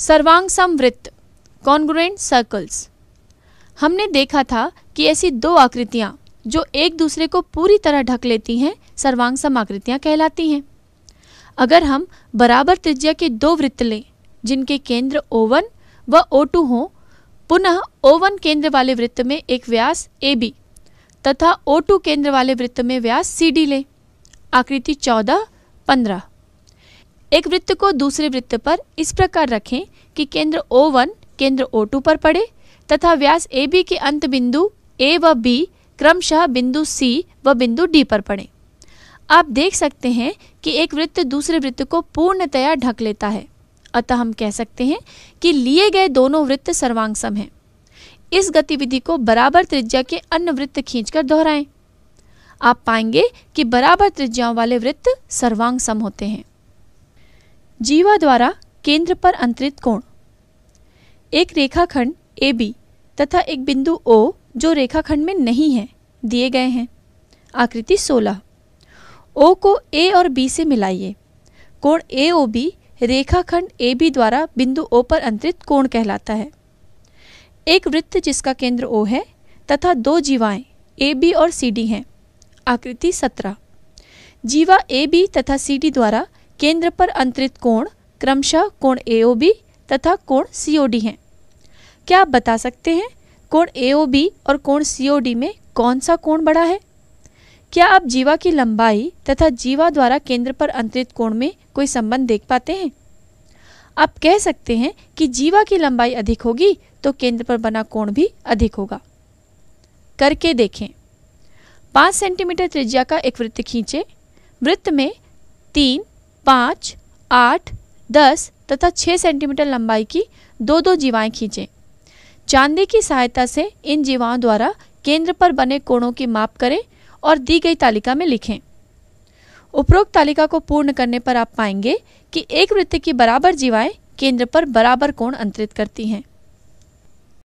सर्वांग समवृत्त congruent circles हमने देखा था कि ऐसी दो आकृतियाँ जो एक दूसरे को पूरी तरह ढक लेती हैं सर्वांग समाकृतियाँ कहलाती हैं अगर हम बराबर त्रिज्या के दो वृत्त लें जिनके केंद्र O1 व O2 हों पुनः O1 केंद्र वाले वृत्त में एक व्यास AB तथा O2 केंद्र वाले वृत्त में व्यास CD लें आकृति 14, 15 एक वृत्त को दूसरे वृत्त पर इस प्रकार रखें कि केंद्र O1 केंद्र O2 पर पड़े तथा व्यास ए बी के अंत बिंदु ए व बी क्रमशः बिंदु सी व बिंदु डी पर पड़े आप देख सकते हैं कि एक वृत्त दूसरे वृत्त को पूर्णतया ढक लेता है अतः हम कह सकते हैं कि लिए गए दोनों वृत्त सर्वांगसम हैं इस गतिविधि को बराबर त्रिज्या के अन्य वृत्त खींचकर दोहराएं आप पाएंगे कि बराबर त्रिज्याओं वाले वृत्त सर्वांगसम होते हैं जीवा द्वारा केंद्र पर अंतरित कोण एक रेखाखंड ए बी तथा एक बिंदु ओ जो रेखाखंड में नहीं है दिए गए हैं आकृति 16 ओ को ए और बी से मिलाइए कोण ए ओ बी रेखाखंड ए बी द्वारा बिंदु ओ पर अंतरित कोण कहलाता है एक वृत्त जिसका केंद्र ओ है तथा दो जीवाएं ए बी और सी डी हैं आकृति 17 जीवा ए बी तथा सी डी द्वारा केंद्र पर अंतरित कोण क्रमशः कोण ए तथा कोण सी हैं क्या आप बता सकते हैं कोण ए और कोण सी में कौन सा कोण बड़ा है क्या आप जीवा की लंबाई तथा जीवा द्वारा केंद्र पर अंतरित कोण में कोई संबंध देख पाते हैं आप कह सकते हैं कि जीवा की लंबाई अधिक होगी तो केंद्र पर बना कोण भी अधिक होगा करके देखें पाँच सेंटीमीटर त्रिज्या का एक वृत्त खींचे वृत्त में तीन पाँच आठ दस तथा छः सेंटीमीटर लंबाई की दो दो जीवाएं खींचें चांदी की सहायता से इन जीवाओं द्वारा केंद्र पर बने कोणों की माप करें और दी गई तालिका में लिखें उपरोक्त तालिका को पूर्ण करने पर आप पाएंगे कि एक वृत्त की बराबर जीवाएं केंद्र पर बराबर कोण अंतरित करती हैं